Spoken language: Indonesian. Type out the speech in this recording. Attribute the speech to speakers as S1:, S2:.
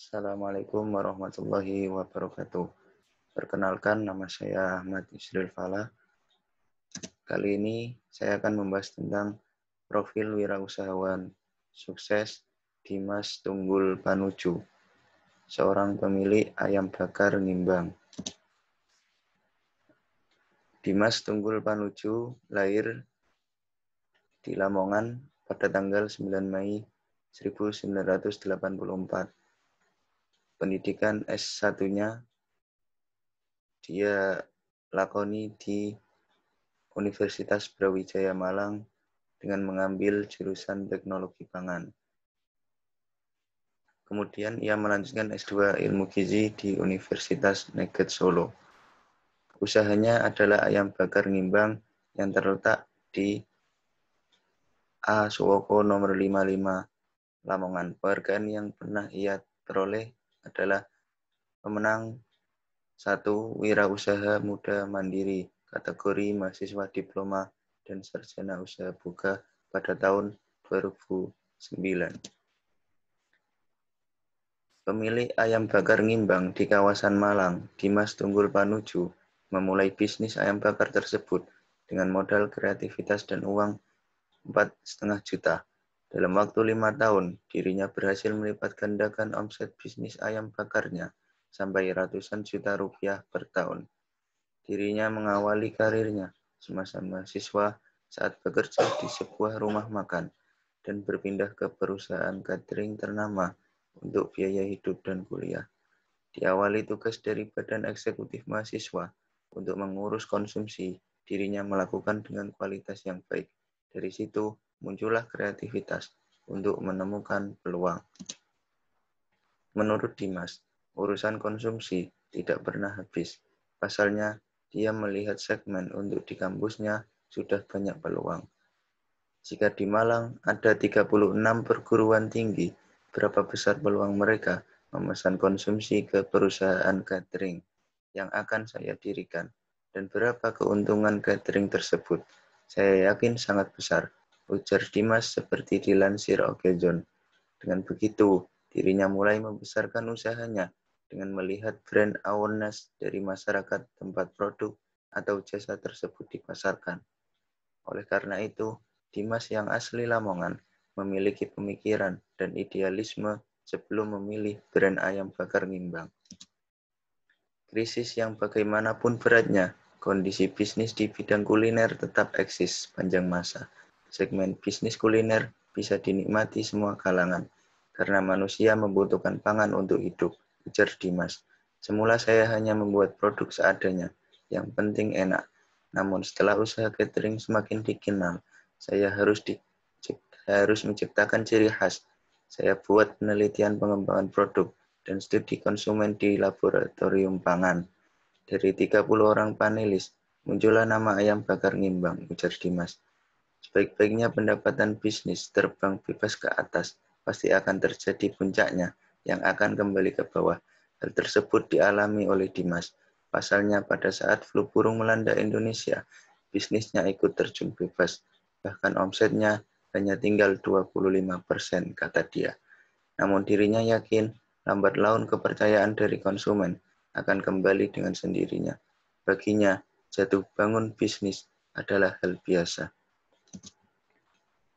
S1: Assalamualaikum warahmatullahi wabarakatuh. Perkenalkan nama saya Ahmad Yusril Fala. Kali ini saya akan membahas tentang profil wirausahawan sukses Dimas Tunggul Panuju, seorang pemilik ayam bakar Nimbang. Dimas Tunggul Panuju lahir di Lamongan pada tanggal 9 Mei 1984 pendidikan S1-nya dia lakoni di Universitas Brawijaya Malang dengan mengambil jurusan teknologi pangan. Kemudian ia melanjutkan S2 Ilmu Gizi di Universitas Negeri Solo. Usahanya adalah ayam bakar ngimbang yang terletak di A. Suwoko nomor 55, Lamongan. Pergan yang pernah ia teroleh adalah pemenang satu wirausaha muda mandiri kategori mahasiswa diploma dan sarjana usaha buka pada tahun 2009. Pemilik ayam bakar ngimbang di kawasan Malang, Dimas Tunggul Panuju, memulai bisnis ayam bakar tersebut dengan modal kreativitas dan uang 4,5 juta. Dalam waktu lima tahun, dirinya berhasil melipat gandakan omset bisnis ayam bakarnya sampai ratusan juta rupiah per tahun. Dirinya mengawali karirnya semasa mahasiswa saat bekerja di sebuah rumah makan dan berpindah ke perusahaan catering ternama untuk biaya hidup dan kuliah. Diawali tugas dari Badan Eksekutif Mahasiswa untuk mengurus konsumsi, dirinya melakukan dengan kualitas yang baik. Dari situ, muncullah kreativitas untuk menemukan peluang. Menurut Dimas, urusan konsumsi tidak pernah habis. Pasalnya, dia melihat segmen untuk di kampusnya sudah banyak peluang. Jika di Malang ada 36 perguruan tinggi, berapa besar peluang mereka memesan konsumsi ke perusahaan catering yang akan saya dirikan dan berapa keuntungan catering tersebut? Saya yakin sangat besar ujar Dimas seperti dilansir Okejon. Dengan begitu, dirinya mulai membesarkan usahanya dengan melihat brand awareness dari masyarakat tempat produk atau jasa tersebut dipasarkan. Oleh karena itu, Dimas yang asli Lamongan memiliki pemikiran dan idealisme sebelum memilih brand ayam bakar ngimbang. Krisis yang bagaimanapun beratnya, kondisi bisnis di bidang kuliner tetap eksis panjang masa segmen bisnis kuliner bisa dinikmati semua kalangan, karena manusia membutuhkan pangan untuk hidup, ujar Dimas. Semula saya hanya membuat produk seadanya, yang penting enak. Namun setelah usaha catering semakin dikenal, saya harus di, harus menciptakan ciri khas. Saya buat penelitian pengembangan produk dan studi konsumen di laboratorium pangan. Dari 30 orang panelis, muncullah nama ayam bakar ngimbang, ujar Dimas. Sebaik-baiknya pendapatan bisnis terbang bebas ke atas, pasti akan terjadi puncaknya yang akan kembali ke bawah. Hal tersebut dialami oleh Dimas. Pasalnya pada saat flu burung melanda Indonesia, bisnisnya ikut terjun bebas. Bahkan omsetnya hanya tinggal 25%, persen, kata dia. Namun dirinya yakin lambat laun kepercayaan dari konsumen akan kembali dengan sendirinya. Baginya, jatuh bangun bisnis adalah hal biasa.